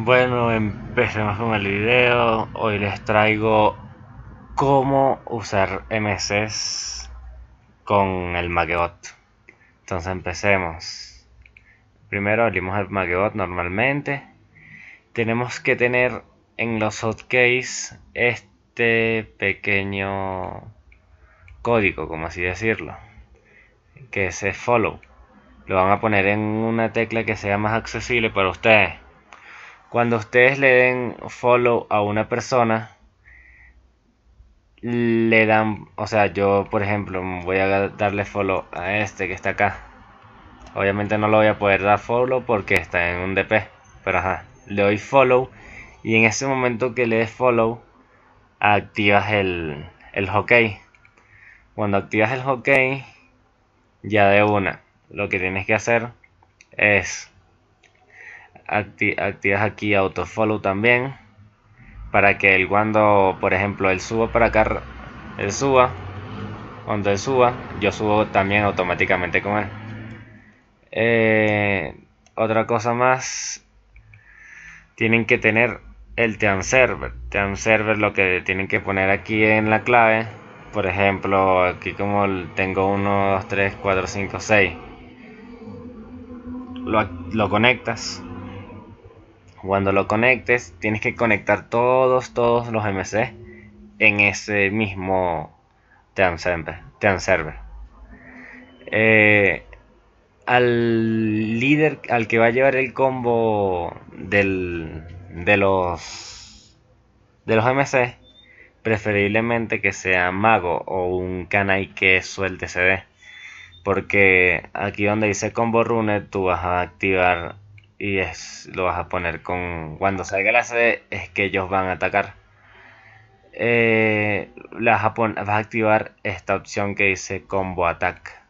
Bueno, empecemos con el video. Hoy les traigo cómo usar MCs con el MacBot. Entonces empecemos. Primero abrimos el MacBot normalmente. Tenemos que tener en los hotkeys este pequeño código, como así decirlo, que es follow. Lo van a poner en una tecla que sea más accesible para ustedes cuando ustedes le den follow a una persona, le dan, o sea, yo por ejemplo voy a darle follow a este que está acá. Obviamente no lo voy a poder dar follow porque está en un DP, pero ajá, le doy follow y en ese momento que le des follow activas el, el hockey. Cuando activas el hockey, ya de una, lo que tienes que hacer es activas aquí autofollow también para que el cuando por ejemplo él suba para acá él suba cuando él suba yo subo también automáticamente con él eh, otra cosa más tienen que tener el team server team server lo que tienen que poner aquí en la clave por ejemplo aquí como tengo 1 2 3 4 5 6 lo, lo conectas cuando lo conectes, tienes que conectar todos, todos los MC en ese mismo TAN server. Eh, al líder, al que va a llevar el combo de los de los MC, preferiblemente que sea mago o un canal que suelte CD. Porque aquí donde dice combo rune tú vas a activar y es, lo vas a poner con cuando salga la es que ellos van a atacar. Eh, la vas a activar esta opción que dice combo attack.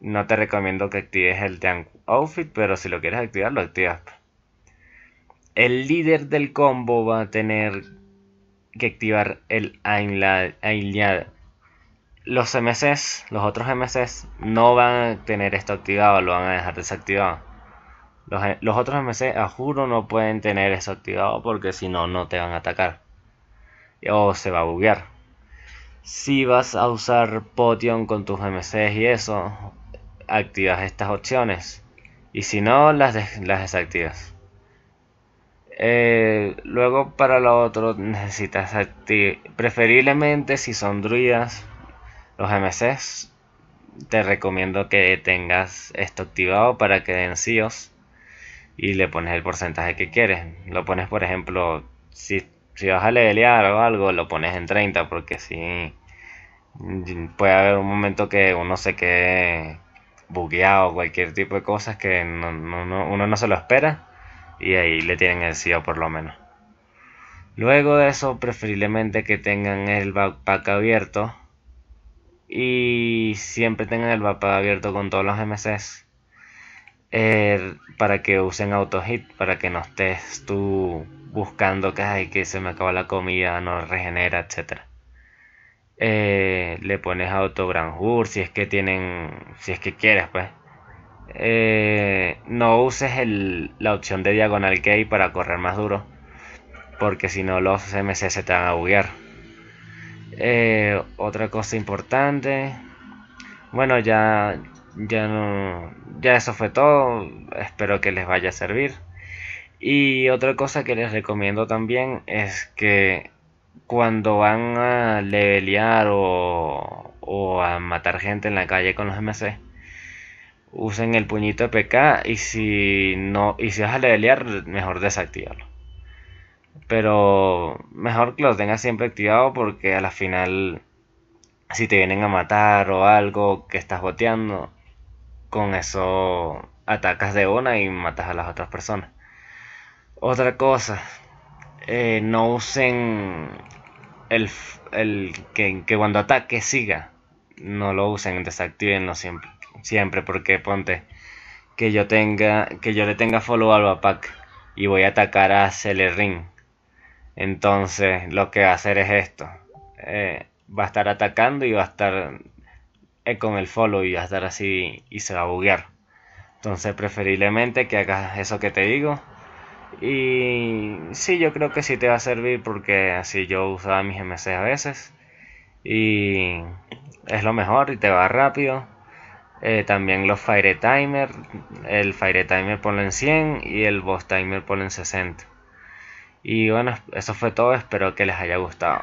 No te recomiendo que actives el tank outfit, pero si lo quieres activar, lo activas. El líder del combo va a tener que activar el alineado. Los MCs, los otros MCs, no van a tener esto activado, lo van a dejar desactivado eh, los, otros MC, a juro, no pueden tener eso activado porque si no, no te van a atacar. O se va a buguear. Si vas a usar Potion con tus MCs y eso, activas estas opciones. Y si no, las, las desactivas. Eh, luego para lo otro necesitas activar. Preferiblemente si son druidas, los MCs, te recomiendo que tengas esto activado para que den CIOs y le pones el porcentaje que quieres. Lo pones, por ejemplo, si, si vas a levelear o algo, lo pones en 30, porque si puede haber un momento que uno se quede bugueado, cualquier tipo de cosas que no, uno no se lo espera, y ahí le tienen el CEO por lo menos. Luego de eso, preferiblemente que tengan el backpack abierto. Y siempre tengan el backpack abierto con todos los MCs Er, para que usen auto hit para que no estés tú buscando que, que se me acaba la comida, no regenera, etcétera eh, le pones auto autogranjur si es que tienen, si es que quieres, pues. Eh, no uses la opción de diagonal hay para correr más duro, porque si no los MC se te van a buguear. Eh, otra cosa importante, bueno, ya, ya no, ya eso fue todo, espero que les vaya a servir. Y otra cosa que les recomiendo también es que cuando van a levelear o, o a matar gente en la calle con los MC, usen el puñito de PK y si no y si vas a levelear, mejor desactivarlo. Pero mejor que lo tengas siempre activado porque a la final si te vienen a matar o algo que estás boteando, con eso atacas de una y matas a las otras personas. Otra cosa, eh, no usen el, que, cuando ataque siga. No lo usen, desactivenlo siempre. Siempre, porque ponte que yo tenga. Que yo le tenga follow al Vapak y voy a atacar a Celerin. Entonces lo que va a hacer es esto. Eh, va a estar atacando y va a estar eh, con el follow y vas a estar así y se va a buguear. Entonces preferiblemente que hagas eso que te digo. Y sí, yo creo que sí te va a servir porque así yo usaba mis MC a veces. Y es lo mejor y te va rápido. Eh, también los Fire Timer. El Fire Timer ponlo en 100 y el Boss Timer ponlo en 60. Y bueno, eso fue todo. Espero que les haya gustado.